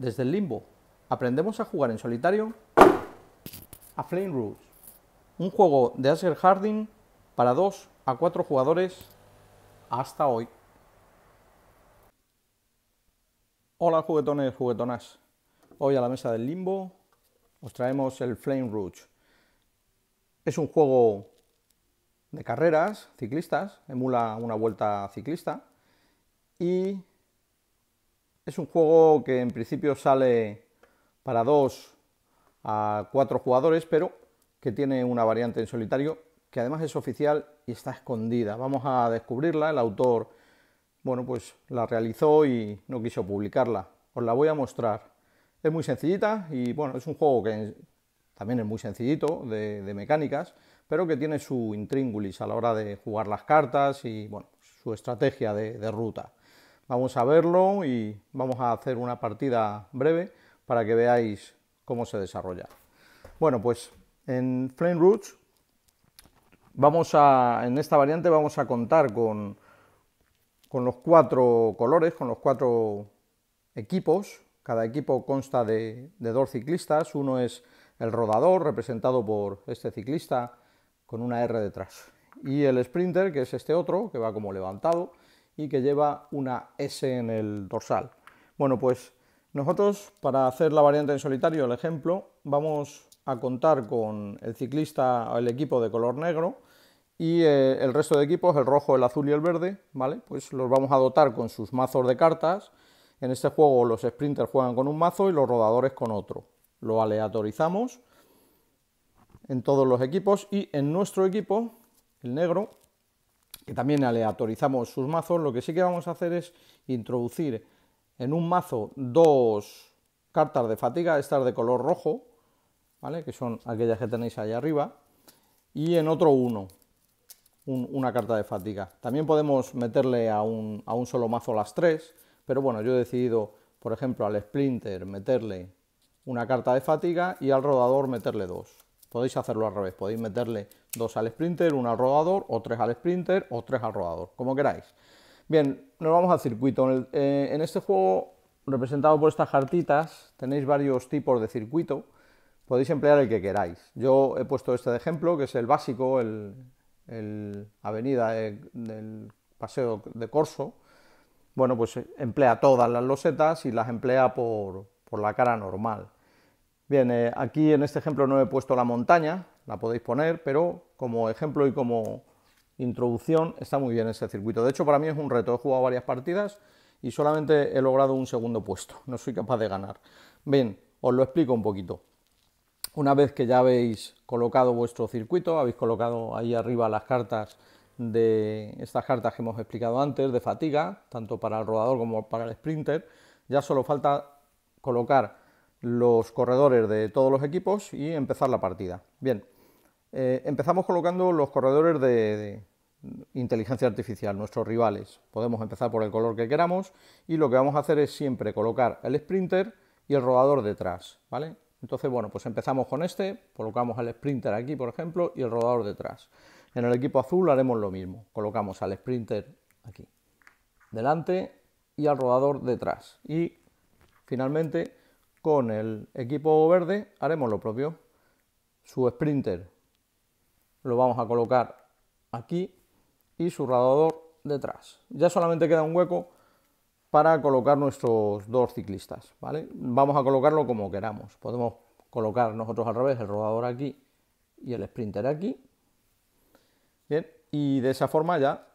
desde el limbo. Aprendemos a jugar en solitario a Flame Rouge, un juego de Asher Harding para 2 a 4 jugadores hasta hoy. Hola juguetones, juguetonas. Hoy a la mesa del limbo os traemos el Flame Rouge. Es un juego de carreras ciclistas, emula una vuelta ciclista y es un juego que en principio sale para dos a cuatro jugadores, pero que tiene una variante en solitario que además es oficial y está escondida. Vamos a descubrirla. El autor, bueno, pues la realizó y no quiso publicarla. Os la voy a mostrar. Es muy sencillita y bueno, es un juego que también es muy sencillito de, mecánicas, pero que tiene su intríngulis a la hora de jugar las cartas y bueno, su estrategia de ruta. Vamos a verlo y vamos a hacer una partida breve para que veáis cómo se desarrolla. Bueno, pues en Flame Roots vamos a, en esta variante vamos a contar con, con los cuatro colores, con los cuatro equipos. Cada equipo consta de, de dos ciclistas. Uno es el rodador, representado por este ciclista con una R detrás. Y el sprinter, que es este otro, que va como levantado, y que lleva una S en el dorsal. Bueno, pues nosotros para hacer la variante en solitario, el ejemplo, vamos a contar con el ciclista, el equipo de color negro y eh, el resto de equipos, el rojo, el azul y el verde, ¿vale? Pues los vamos a dotar con sus mazos de cartas. En este juego los sprinters juegan con un mazo y los rodadores con otro. Lo aleatorizamos en todos los equipos y en nuestro equipo, el negro, que también aleatorizamos sus mazos, lo que sí que vamos a hacer es introducir en un mazo dos cartas de fatiga, estas de color rojo, ¿vale? que son aquellas que tenéis ahí arriba, y en otro uno, una carta de fatiga. También podemos meterle a un, a un solo mazo las tres, pero bueno, yo he decidido, por ejemplo, al Splinter meterle una carta de fatiga y al rodador meterle dos. Podéis hacerlo al revés, podéis meterle dos al sprinter, uno al rodador, o tres al sprinter, o tres al rodador, como queráis. Bien, nos vamos al circuito. En, eh, este juego, representado por estas cartitas, tenéis varios tipos de circuito. Podéis emplear el que queráis. Yo he puesto este de ejemplo, que es el básico, el, avenida eh, del paseo de Corso. Bueno, pues eh, emplea todas las losetas y las emplea por la cara normal. Bien, eh, aquí en este ejemplo no he puesto la montaña, la podéis poner, pero como ejemplo y como introducción está muy bien ese circuito. De hecho, para mí es un reto, he jugado varias partidas y solamente he logrado un segundo puesto, no soy capaz de ganar. Bien, os lo explico un poquito. Una vez que ya habéis colocado vuestro circuito, habéis colocado ahí arriba las cartas de estas cartas que hemos explicado antes de fatiga, tanto para el rodador como para el sprinter, ya solo falta colocar los corredores de todos los equipos y empezar la partida. Bien, eh, empezamos colocando los corredores de, inteligencia artificial, nuestros rivales. Podemos empezar por el color que queramos y lo que vamos a hacer es siempre colocar el sprinter y el rodador detrás, ¿vale? Entonces, bueno, pues empezamos con este, colocamos al sprinter aquí, por ejemplo, y el rodador detrás. En el equipo azul haremos lo mismo, colocamos al sprinter aquí, delante y al rodador detrás. Y finalmente con el equipo verde haremos lo propio. Su sprinter lo vamos a colocar aquí y su rodador detrás. Ya solamente queda un hueco para colocar nuestros dos ciclistas, ¿vale? Vamos a colocarlo como queramos. Podemos colocar nosotros al revés el rodador aquí y el sprinter aquí. Bien, y de esa forma ya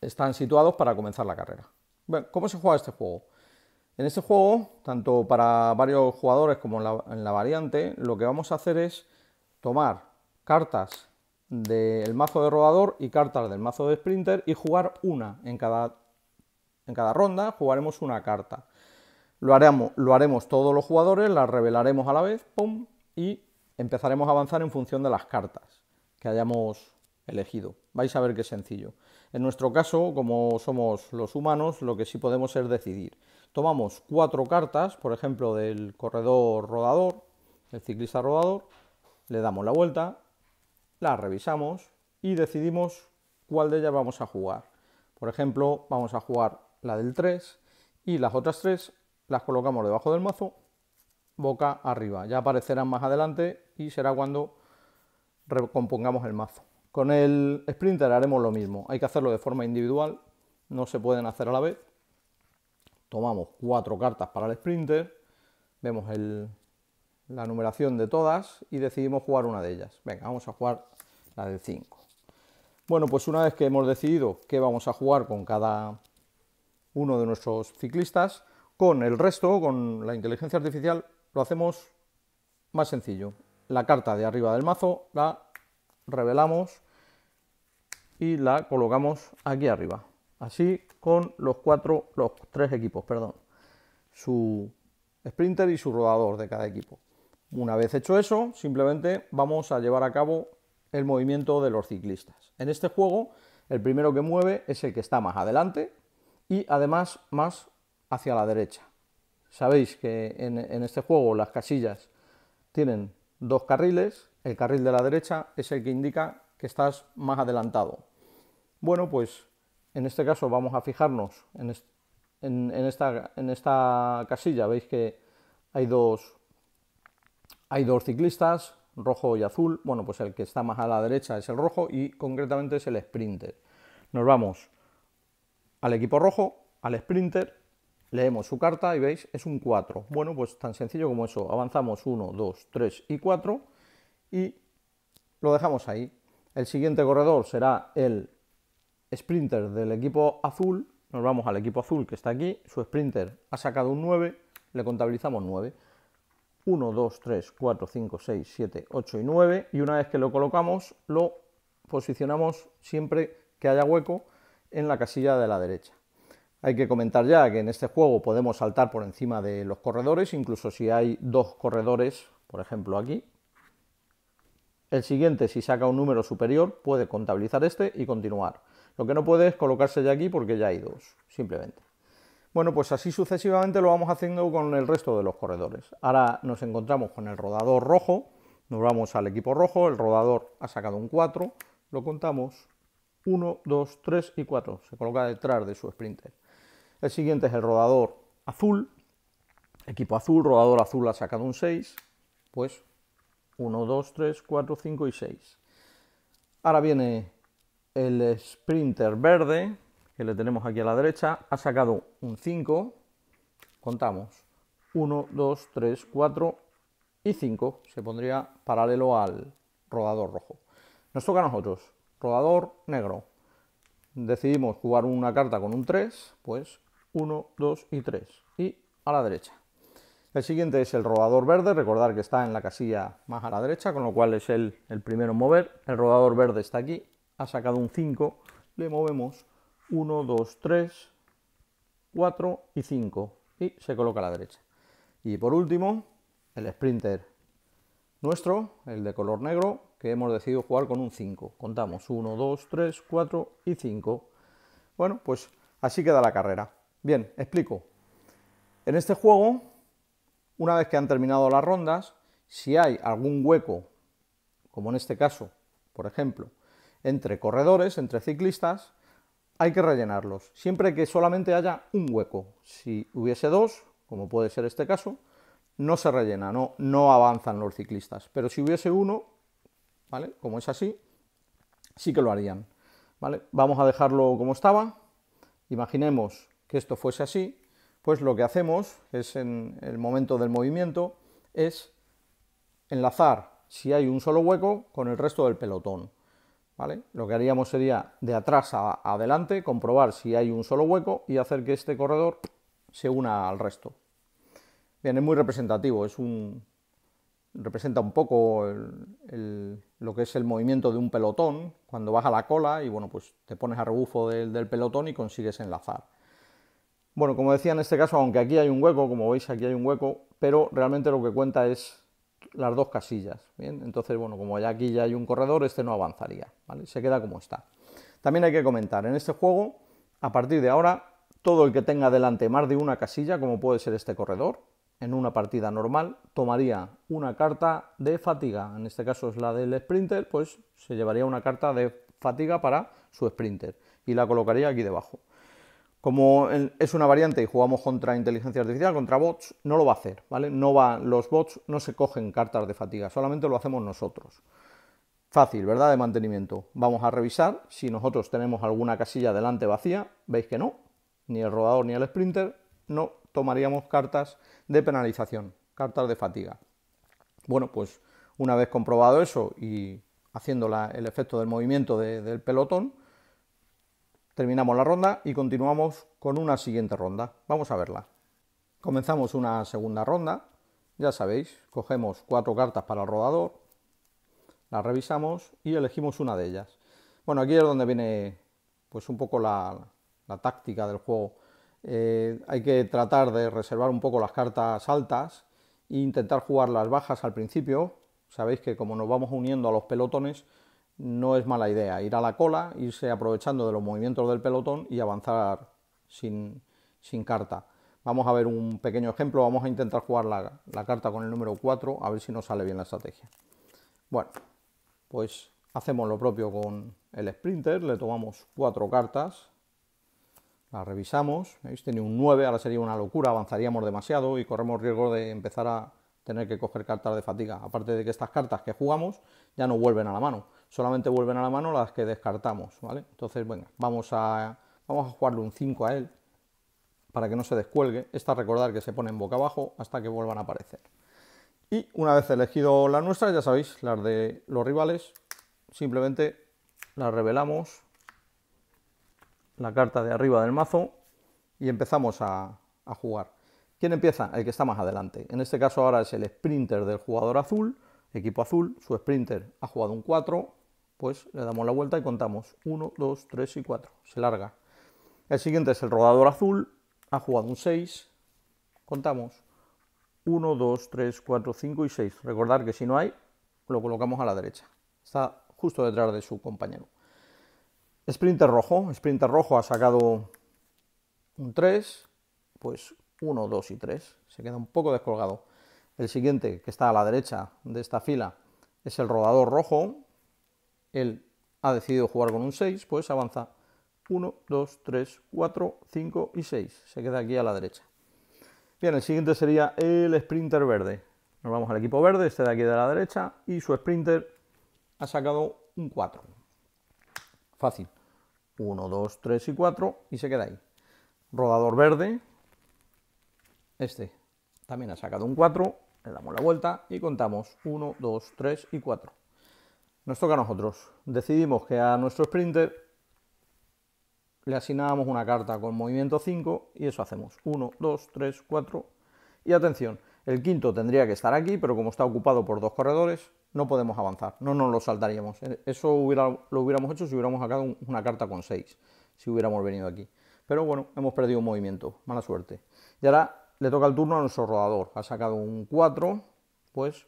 están situados para comenzar la carrera. Bueno, ¿cómo se juega este juego? En este juego, tanto para varios jugadores como en la, variante, lo que vamos a hacer es tomar cartas del mazo de rodador y cartas del mazo de sprinter y jugar una en cada, ronda, jugaremos una carta. Lo haremos, lo haremos todos los jugadores, las revelaremos a la vez, pum, y empezaremos a avanzar en función de las cartas que hayamos elegido. Vais a ver qué sencillo. En nuestro caso, como somos los humanos, lo que sí podemos es decidir. Tomamos cuatro cartas, por ejemplo, del corredor rodador, el ciclista rodador, le damos la vuelta, la revisamos y decidimos cuál de ellas vamos a jugar. Por ejemplo, vamos a jugar la del 3 y las otras tres las colocamos debajo del mazo, boca arriba. Ya aparecerán más adelante y será cuando recompongamos el mazo. Con el sprinter haremos lo mismo, hay que hacerlo de forma individual, no se pueden hacer a la vez. Tomamos cuatro cartas para el sprinter, vemos la numeración de todas y decidimos jugar una de ellas. Venga, vamos a jugar la de 5. Bueno, pues una vez que hemos decidido qué vamos a jugar con cada uno de nuestros ciclistas, con el resto, con la inteligencia artificial, lo hacemos más sencillo. La carta de arriba del mazo la revelamos y la colocamos aquí arriba. Así con los cuatro, los tres equipos, perdón. Su sprinter y su rodador de cada equipo. Una vez hecho eso, simplemente vamos a llevar a cabo el movimiento de los ciclistas. En este juego, el primero que mueve es el que está más adelante y además más hacia la derecha. Sabéis que en, en este juego las casillas tienen dos carriles el carril de la derecha es el que indica que estás más adelantado. Bueno, pues en este caso vamos a fijarnos en, esta, casilla. Veis que hay dos, hay dos ciclistas, rojo y azul. Bueno, pues el que está más a la derecha es el rojo y concretamente es el sprinter. Nos vamos al equipo rojo, al sprinter, leemos su carta y veis, es un 4. Bueno, pues tan sencillo como eso. Avanzamos 1, 2, 3 y 4 y lo dejamos ahí. El siguiente corredor será el sprinter del equipo azul. Nos vamos al equipo azul que está aquí. Su sprinter ha sacado un 9, le contabilizamos 9. 1, 2, 3, 4, 5, 6, 7, 8 y 9. Y una vez que lo colocamos, lo posicionamos siempre que haya hueco en la casilla de la derecha. Hay que comentar ya que en este juego podemos saltar por encima de los corredores, incluso si hay dos corredores, por ejemplo aquí, el siguiente, si saca un número superior, puede contabilizar este y continuar. Lo que no puede es colocarse ya aquí porque ya hay dos, simplemente. Bueno, pues así sucesivamente lo vamos haciendo con el resto de los corredores. Ahora nos encontramos con el rodador rojo, nos vamos al equipo rojo, el rodador ha sacado un 4, lo contamos 1, 2, 3 y 4, se coloca detrás de su sprinter. El siguiente es el rodador azul, equipo azul, rodador azul ha sacado un 6, pues 1, 2, 3, 4, 5 y 6. Ahora viene el sprinter verde, que le tenemos aquí a la derecha, ha sacado un 5, contamos, 1, 2, 3, 4 y 5, se pondría paralelo al rodador rojo. Nos toca a nosotros, rodador negro. Decidimos jugar una carta con un 3, pues 1, 2 y 3, y a la derecha. El siguiente es el rodador verde, recordar que está en la casilla más a la derecha, con lo cual es el, el primero en mover. El rodador verde está aquí, ha sacado un 5, le movemos 1, 2, 3, 4 y 5 y se coloca a la derecha. Y por último, el sprinter nuestro, el de color negro, que hemos decidido jugar con un 5. Contamos 1, 2, 3, 4 y 5. Bueno, pues así queda la carrera. Bien, explico. En este juego una vez que han terminado las rondas, si hay algún hueco, como en este caso, por ejemplo, entre corredores, entre ciclistas, hay que rellenarlos, siempre que solamente haya un hueco. Si hubiese dos, como puede ser este caso, no se rellena, no, avanzan los ciclistas. Pero si hubiese uno, Como es así, sí que lo harían. Vamos a dejarlo como estaba. Imaginemos que esto fuese así pues lo que hacemos, es en el momento del movimiento, es enlazar, si hay un solo hueco, con el resto del pelotón. ¿vale? Lo que haríamos sería de atrás a adelante, comprobar si hay un solo hueco y hacer que este corredor se una al resto. Bien, es muy representativo, es un, representa un poco lo que es el movimiento de un pelotón, cuando baja la cola y bueno, pues te pones a rebufo del pelotón y consigues enlazar. Bueno, como decía en este caso, aunque aquí hay un hueco, como veis aquí hay un hueco, pero realmente lo que cuenta es las dos casillas. Bien, entonces, bueno, como aquí ya hay un corredor, este no avanzaría, ¿vale? Se queda como está. También hay que comentar, en este juego, a partir de ahora, todo el que tenga delante más de una casilla, como puede ser este corredor, en una partida normal, tomaría una carta de fatiga. En este caso es la del sprinter, pues se llevaría una carta de fatiga para su sprinter y la colocaría aquí debajo. Como es una variante y jugamos contra inteligencia artificial, contra bots, no lo va a hacer, ¿vale? No va, los bots no se cogen cartas de fatiga, solamente lo hacemos nosotros. Fácil, ¿verdad? De mantenimiento. Vamos a revisar si nosotros tenemos alguna casilla delante vacía. Veis que no, ni el rodador ni el sprinter, no tomaríamos cartas de penalización, cartas de fatiga. Bueno, pues una vez comprobado eso y haciendo el efecto del movimiento del pelotón, Terminamos la ronda y continuamos con una siguiente ronda. Vamos a verla. Comenzamos una segunda ronda. Ya sabéis, cogemos cuatro cartas para el rodador, las revisamos y elegimos una de ellas. Bueno, aquí es donde viene pues un poco la, táctica del juego. Eh, hay que tratar de reservar un poco las cartas altas e intentar jugar las bajas al principio. Sabéis que como nos vamos uniendo a los pelotones, no es mala idea ir a la cola, irse aprovechando de los movimientos del pelotón y avanzar sin, carta. Vamos a ver un pequeño ejemplo, vamos a intentar jugar la, carta con el número 4, a ver si nos sale bien la estrategia. Bueno, pues hacemos lo propio con el sprinter, le tomamos cuatro cartas, las revisamos, ¿veis? Tenía un 9, ahora sería una locura, avanzaríamos demasiado y corremos riesgo de empezar a tener que coger cartas de fatiga. Aparte de que estas cartas que jugamos ya no vuelven a la mano solamente vuelven a la mano las que descartamos, ¿vale? Entonces, bueno, vamos a, vamos a jugarle un 5 a él para que no se descuelgue. Esta recordar que se pone en boca abajo hasta que vuelvan a aparecer. Y una vez elegido la nuestra... ya sabéis, las de los rivales, simplemente la revelamos, la carta de arriba del mazo y empezamos a, a jugar. ¿Quién empieza? El que está más adelante. En este caso ahora es el sprinter del jugador azul, equipo azul, su sprinter ha jugado un 4, pues le damos la vuelta y contamos 1, 2, 3 y 4. Se larga. El siguiente es el rodador azul, ha jugado un 6, contamos 1, 2, 3, 4, 5 y 6. Recordar que si no hay, lo colocamos a la derecha. Está justo detrás de su compañero. Sprinter rojo, Sprinter rojo ha sacado un 3, pues 1, 2 y 3. Se queda un poco descolgado. El siguiente, que está a la derecha de esta fila, es el rodador rojo, él ha decidido jugar con un 6, pues avanza 1, 2, 3, 4, 5 y 6. Se queda aquí a la derecha. Bien, el siguiente sería el sprinter verde. Nos vamos al equipo verde, este de aquí de la derecha, y su sprinter ha sacado un 4. Fácil. 1, 2, 3 y 4 y se queda ahí. Rodador verde, este también ha sacado un 4, le damos la vuelta y contamos 1, 2, 3 y 4. Nos toca a nosotros. Decidimos que a nuestro sprinter le asignábamos una carta con movimiento 5 y eso hacemos. 1, 2, 3, 4. Y atención, el quinto tendría que estar aquí, pero como está ocupado por dos corredores, no podemos avanzar. No nos lo saltaríamos. E-, eso lo hubiéramos hecho si hubiéramos sacado una carta con 6, si hubiéramos venido aquí. Pero bueno, hemos perdido un movimiento. Mala suerte. Y ahora le toca el turno a nuestro rodador. Ha sacado un 4, pues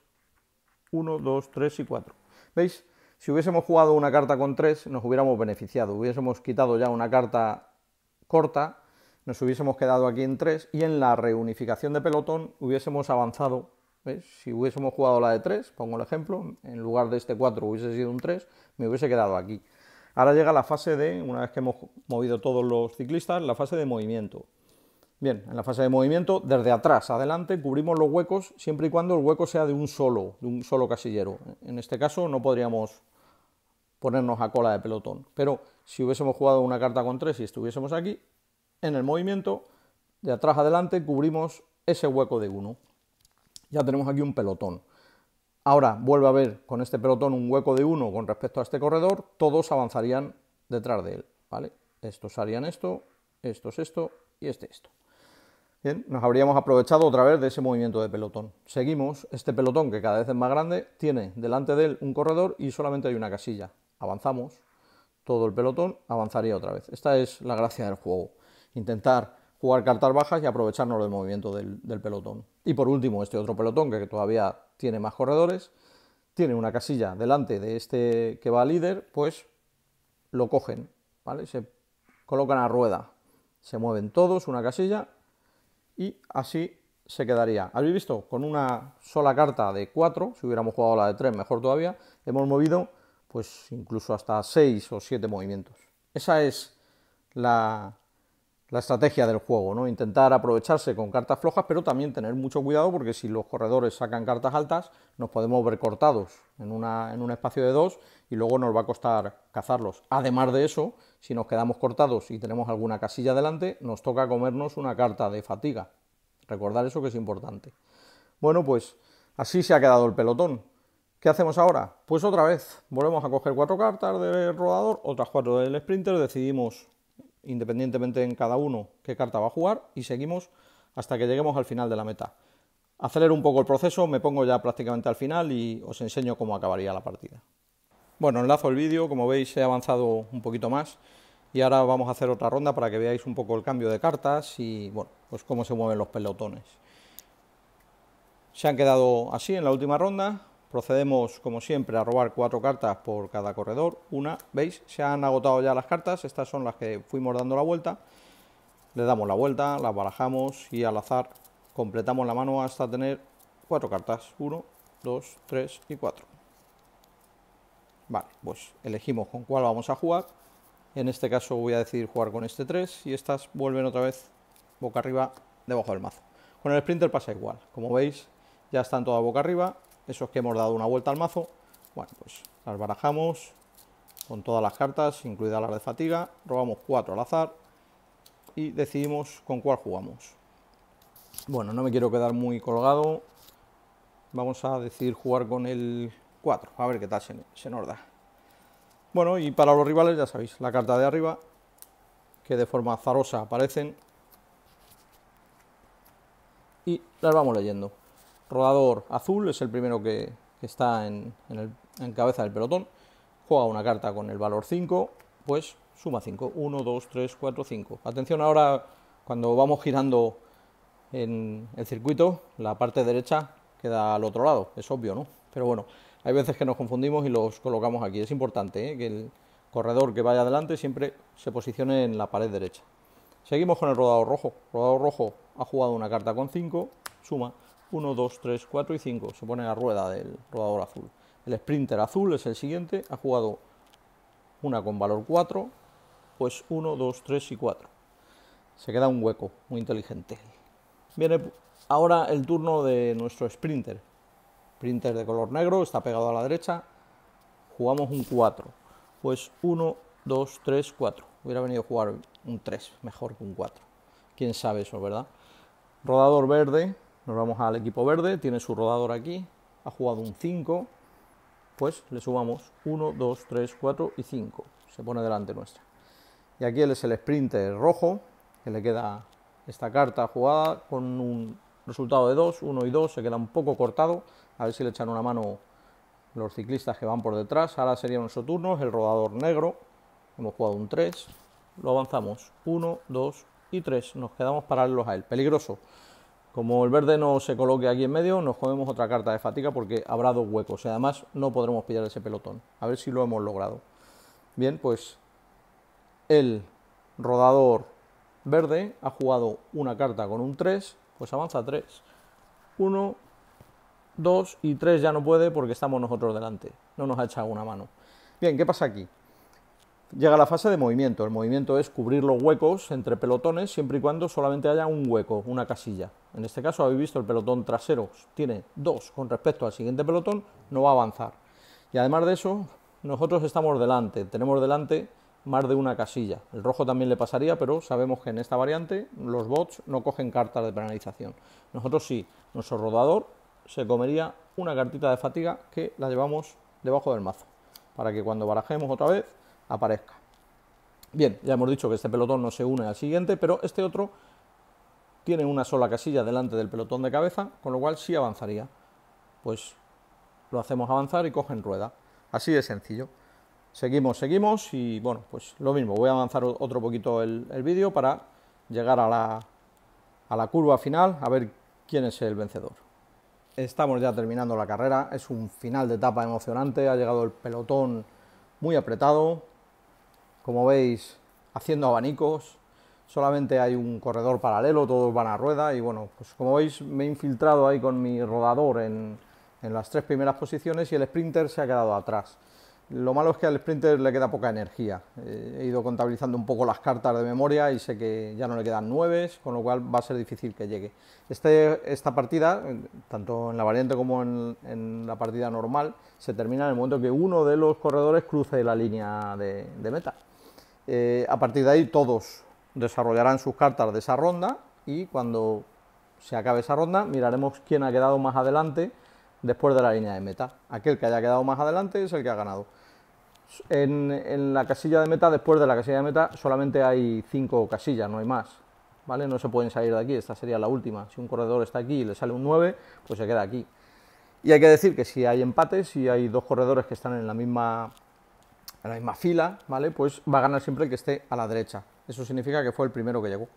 1, 2, 3 y 4. ¿Veis? Si hubiésemos jugado una carta con tres, nos hubiéramos beneficiado. Hubiésemos quitado ya una carta corta, nos hubiésemos quedado aquí en 3 y en la reunificación de pelotón hubiésemos avanzado. Si hubiésemos jugado la de 3, pongo el ejemplo, en lugar de este 4 hubiese sido un 3, me hubiese quedado aquí. Ahora llega la fase de, una vez que hemos movido todos los ciclistas, la fase de movimiento. Bien, en la fase de movimiento, desde atrás adelante, cubrimos los huecos siempre y cuando el hueco sea de un solo, de un solo casillero. En este caso no podríamos ponernos a cola de pelotón, pero si hubiésemos jugado una carta con tres y estuviésemos aquí, en el movimiento, de atrás adelante, cubrimos ese hueco de uno. Ya tenemos aquí un pelotón. Ahora vuelve a haber con este pelotón un hueco de uno con respecto a este corredor, todos avanzarían detrás de él, ¿vale? Estos harían esto, estos esto y este esto. Bien, nos habríamos aprovechado otra vez de ese movimiento de pelotón. Seguimos, este pelotón que cada vez es más grande, tiene delante de él un corredor y solamente hay una casilla. Avanzamos, todo el pelotón avanzaría otra vez. Esta es la gracia del juego, intentar jugar cartas bajas y aprovecharnos del movimiento del, pelotón. Y por último, este otro pelotón que todavía tiene más corredores, tiene una casilla delante de este que va líder, pues lo cogen, ¿vale? Se colocan a rueda, se mueven todos una casilla y así se quedaría. Habéis visto, con una sola carta de 4, si hubiéramos jugado la de 3, mejor todavía, hemos movido pues incluso hasta 6 o 7 movimientos. Esa es la la estrategia del juego, ¿no? Intentar aprovecharse con cartas flojas, pero también tener mucho cuidado porque si los corredores sacan cartas altas, nos podemos ver cortados en, una, en un espacio de dos y luego nos va a costar cazarlos. Además de eso, si nos quedamos cortados y tenemos alguna casilla delante, nos toca comernos una carta de fatiga. Recordar eso que es importante. Bueno, pues así se ha quedado el pelotón. ¿Qué hacemos ahora? Pues otra vez, volvemos a coger cuatro cartas del rodador, otras cuatro del sprinter, decidimos independientemente en cada uno qué carta va a jugar y seguimos hasta que lleguemos al final de la meta. Acelero un poco el proceso, me pongo ya prácticamente al final y os enseño cómo acabaría la partida. Bueno, enlazo el vídeo, como veis he avanzado un poquito más y ahora vamos a hacer otra ronda para que veáis un poco el cambio de cartas y bueno, pues cómo se mueven los pelotones. Se han quedado así en la última ronda, Procedemos, como siempre, a robar cuatro cartas por cada corredor. Una, ¿veis? Se han agotado ya las cartas. Estas son las que fuimos dando la vuelta. Le damos la vuelta, las barajamos y al azar completamos la mano hasta tener cuatro cartas. Uno, dos, tres y cuatro. Vale, pues elegimos con cuál vamos a jugar. En este caso voy a decidir jugar con este tres y estas vuelven otra vez boca arriba debajo del mazo. Con el Sprinter pasa igual. Como veis, ya están todas boca arriba esos que hemos dado una vuelta al mazo, bueno, pues las barajamos con todas las cartas, incluidas las de fatiga, robamos cuatro al azar y decidimos con cuál jugamos. Bueno, no me quiero quedar muy colgado, vamos a decidir jugar con el 4, a ver qué tal se, se nos da. Bueno, y para los rivales ya sabéis, la carta de arriba, que de forma azarosa aparecen, y las vamos leyendo. Rodador azul es el primero que, está en, cabeza del pelotón. Juega una carta con el valor 5, pues suma 5. 1, 2, 3, 4, 5. Atención ahora cuando vamos girando en el circuito, la parte derecha queda al otro lado. Es obvio, ¿no? Pero bueno, hay veces que nos confundimos y los colocamos aquí. Es importante ¿eh? que el corredor que vaya adelante siempre se posicione en la pared derecha. Seguimos con el rodador rojo. Rodador rojo ha jugado una carta con 5, suma 1, 2, 3, 4 y 5. Se pone la rueda del rodador azul. El sprinter azul es el siguiente. Ha jugado una con valor 4, pues 1, 2, 3 y 4. Se queda un hueco, muy inteligente. Viene ahora el turno de nuestro sprinter. Sprinter de color negro, está pegado a la derecha. Jugamos un 4. Pues 1, 2, 3, 4. Hubiera venido a jugar un 3, mejor que un 4. Quién sabe eso, ¿verdad? Rodador verde, nos vamos al equipo verde, tiene su rodador aquí, ha jugado un 5, pues le subamos 1, 2, 3, 4 y 5. Se pone delante nuestra. Y aquí él es el sprinter rojo, que le queda esta carta jugada con un resultado de 2, 1 y 2, se queda un poco cortado. A ver si le echan una mano los ciclistas que van por detrás. Ahora sería nuestro turno, es el rodador negro. Hemos jugado un 3, lo avanzamos 1, 2 y 3. Nos quedamos paralelos a él. Peligroso. Como el verde no se coloque aquí en medio, nos comemos otra carta de fatiga porque habrá dos huecos y además no podremos pillar ese pelotón. A ver si lo hemos logrado. Bien, pues el rodador verde ha jugado una carta con un 3, pues avanza 3. 1, 2 y 3 ya no puede porque estamos nosotros delante. No nos ha echado una mano. Bien, ¿qué pasa aquí? Llega la fase de movimiento. El movimiento es cubrir los huecos entre pelotones siempre y cuando solamente haya un hueco, una casilla. En este caso habéis visto el pelotón trasero tiene dos con respecto al siguiente pelotón, no va a avanzar. Y además de eso, nosotros estamos delante, tenemos delante más de una casilla. El rojo también le pasaría, pero sabemos que en esta variante los bots no cogen cartas de penalización. Nosotros sí, nuestro rodador se comería una cartita de fatiga que la llevamos debajo del mazo, para que cuando barajemos otra vez aparezca. Bien, ya hemos dicho que este pelotón no se une al siguiente, pero este otro tiene una sola casilla delante del pelotón de cabeza, con lo cual sí avanzaría. Pues lo hacemos avanzar y cogen rueda. Así de sencillo. Seguimos, seguimos y bueno, pues lo mismo. Voy a avanzar otro poquito el, el vídeo para llegar a la, a la curva final, a ver quién es el vencedor. Estamos ya terminando la carrera, es un final de etapa emocionante, ha llegado el pelotón muy apretado, como veis, haciendo abanicos, solamente hay un corredor paralelo, todos van a rueda y bueno, pues como veis me he infiltrado ahí con mi rodador en, en, las tres primeras posiciones y el sprinter se ha quedado atrás. Lo malo es que al sprinter le queda poca energía. Eh, he ido contabilizando un poco las cartas de memoria y sé que ya no le quedan nueve, con lo cual va a ser difícil que llegue. Este, esta partida, tanto en la variante como en, en, la partida normal, se termina en el momento que uno de los corredores cruce la línea de meta. Eh, a partir de ahí todos desarrollarán sus cartas de esa ronda y cuando se acabe esa ronda miraremos quién ha quedado más adelante después de la línea de meta. Aquel que haya quedado más adelante es el que ha ganado. En, la casilla de meta, después de la casilla de meta, solamente hay cinco casillas, no hay más. ¿Vale? No se pueden salir de aquí, esta sería la última. Si un corredor está aquí y le sale un 9, pues se queda aquí. Y hay que decir que si hay empates, si hay dos corredores que están en la misma en la misma fila, ¿vale? Pues va a ganar siempre el que esté a la derecha. Eso significa que fue el primero que llegó.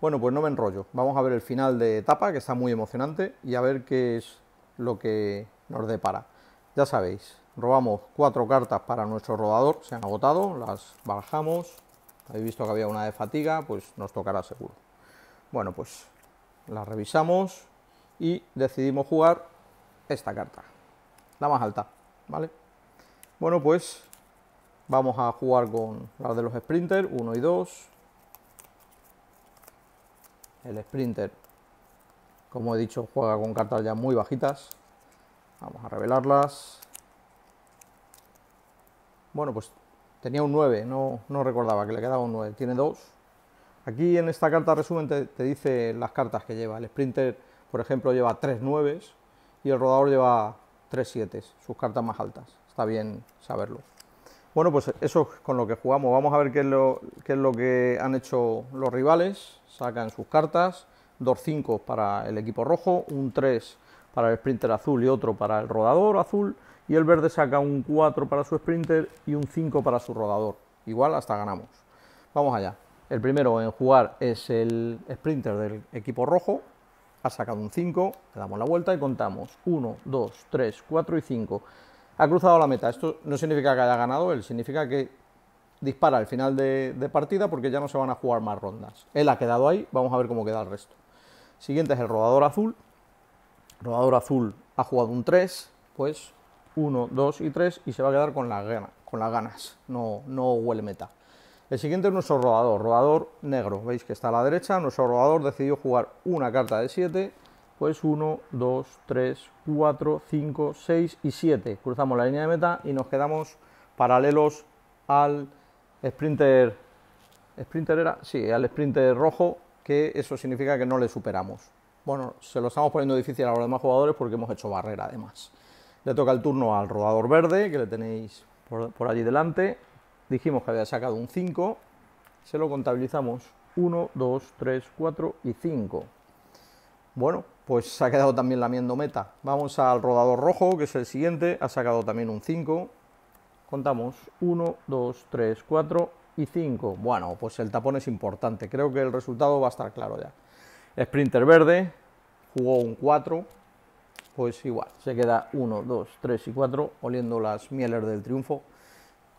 Bueno, pues no me enrollo. Vamos a ver el final de etapa, que está muy emocionante, y a ver qué es lo que nos depara. Ya sabéis, robamos cuatro cartas para nuestro rodador, se han agotado, las bajamos. Habéis visto que había una de fatiga, pues nos tocará seguro. Bueno, pues la revisamos y decidimos jugar esta carta, la más alta, ¿vale? Bueno, pues Vamos a jugar con las de los sprinter, 1 y 2. El sprinter, como he dicho, juega con cartas ya muy bajitas. Vamos a revelarlas. Bueno, pues tenía un 9, no, no recordaba que le quedaba un 9. Tiene 2. Aquí en esta carta resumen te, te dice las cartas que lleva. El sprinter, por ejemplo, lleva 3 9 y el rodador lleva 3 7, sus cartas más altas. Está bien saberlo. Bueno, pues eso es con lo que jugamos. Vamos a ver qué es lo, es lo que han hecho los rivales. Sacan sus cartas. Dos 5 para el equipo rojo, un 3 para el sprinter azul y otro para el rodador azul. Y el verde saca un 4 para su sprinter y un 5 para su rodador. Igual hasta ganamos. Vamos allá. El primero en jugar es el sprinter del equipo rojo. Ha sacado un 5, le damos la vuelta y contamos. 1, 2, 3, 4 y 5 ha cruzado la meta. Esto no significa que haya ganado él, significa que dispara al final de, partida porque ya no se van a jugar más rondas. Él ha quedado ahí, vamos a ver cómo queda el resto. Siguiente es el rodador azul. El rodador azul ha jugado un 3, pues 1, 2 y 3 y se va a quedar con, las ganas, no, no huele meta. El siguiente es nuestro rodador, rodador negro. Veis que está a la derecha. Nuestro rodador decidió jugar una carta de 7 es 1, 2, 3, 4, 5, 6 y 7. Cruzamos la línea de meta y nos quedamos paralelos al sprinter, sprinter era, sí, al sprinter rojo, que eso significa que no le superamos. Bueno, se lo estamos poniendo difícil a los demás jugadores porque hemos hecho barrera además. Le toca el turno al rodador verde, que le tenéis por, por allí delante. Dijimos que había sacado un 5, se lo contabilizamos 1, 2, 3, 4 y 5. Bueno, pues se ha quedado también lamiendo meta. Vamos al rodador rojo, que es el siguiente, ha sacado también un 5. Contamos 1, 2, 3, 4 y 5. Bueno, pues el tapón es importante, creo que el resultado va a estar claro ya. Sprinter verde, jugó un 4, pues igual, se queda 1, 2, 3 y 4, oliendo las mieles del triunfo.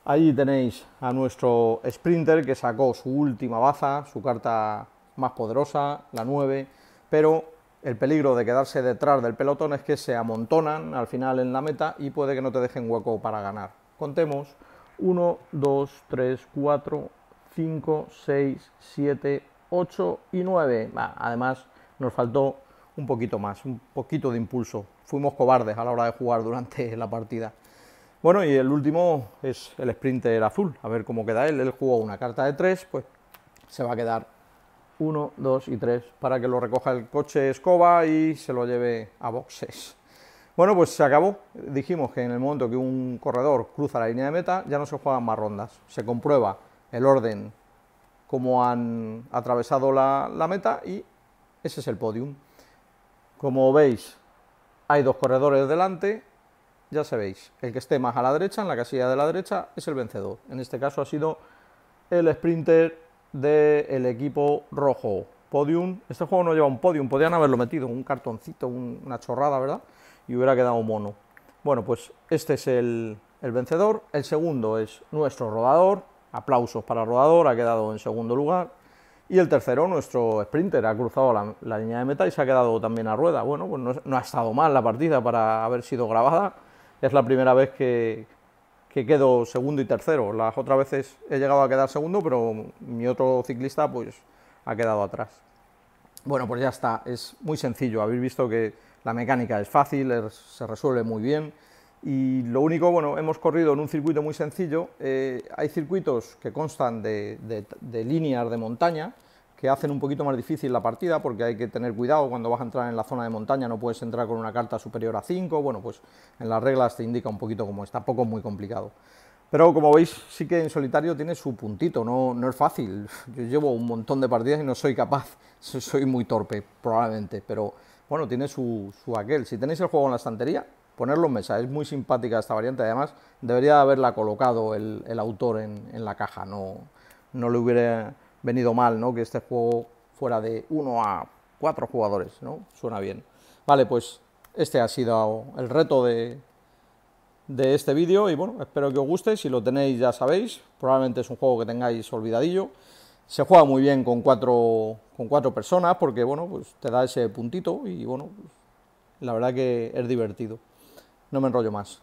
Allí tenéis a nuestro Sprinter que sacó su última baza, su carta más poderosa, la 9, pero el peligro de quedarse detrás del pelotón es que se amontonan al final en la meta y puede que no te dejen hueco para ganar. Contemos 1, 2, 3, 4, 5, 6, 7, 8 y 9. además, nos faltó un poquito más, un poquito de impulso. Fuimos cobardes a la hora de jugar durante la partida. Bueno, y el último es el sprinter azul. A ver cómo queda él. Él jugó una carta de 3, pues se va a quedar 1, 2 y 3 para que lo recoja el coche escoba y se lo lleve a boxes. Bueno, pues se acabó. Dijimos que en el momento que un corredor cruza la línea de meta ya no se juegan más rondas. Se comprueba el orden, como han atravesado la, meta y ese es el podium. Como veis, hay dos corredores delante. Ya sabéis, el que esté más a la derecha, en la casilla de la derecha, es el vencedor. En este caso ha sido el sprinter del equipo rojo. Podium, este juego no lleva un podium, podían haberlo metido, un cartoncito, una chorrada, ¿verdad? Y hubiera quedado mono. Bueno, pues este es el, el vencedor. El segundo es nuestro rodador, aplausos para rodador, ha quedado en segundo lugar. Y el tercero, nuestro sprinter, ha cruzado la, línea de meta y se ha quedado también a rueda. Bueno, pues no ha estado mal la partida para haber sido grabada. Es la primera vez que, que quedo segundo y tercero. Las otras veces he llegado a quedar segundo, pero mi otro ciclista pues ha quedado atrás. Bueno, pues ya está, es muy sencillo. Habéis visto que la mecánica es fácil, se resuelve muy bien. Y lo único, bueno, hemos corrido en un circuito muy sencillo. Eh, hay circuitos que constan de, de líneas de montaña, que hacen un poquito más difícil la partida porque hay que tener cuidado cuando vas a entrar en la zona de montaña, no puedes entrar con una carta superior a 5, bueno, pues en las reglas te indica un poquito cómo está. Poco es muy complicado. Pero como veis, sí que en solitario tiene su puntito, no, no es fácil. Yo llevo un montón de partidas y no soy capaz, soy muy torpe probablemente, pero bueno, tiene su, su aquel. Si tenéis el juego en la estantería, ponerlo en mesa. Es muy simpática esta variante, además debería haberla colocado el, autor en, la caja, no, no le hubiera venido mal, ¿no? Que este juego fuera de 1 a cuatro jugadores, ¿no? Suena bien. Vale, pues este ha sido el reto de, de este vídeo y bueno, espero que os guste, si lo tenéis ya sabéis, probablemente es un juego que tengáis olvidadillo. Se juega muy bien con cuatro, con cuatro personas porque bueno, pues te da ese puntito y bueno, la verdad que es divertido. No me enrollo más.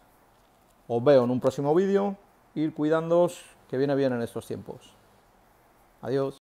Os veo en un próximo vídeo, ir cuidándoos, que viene bien en estos tiempos. Adiós.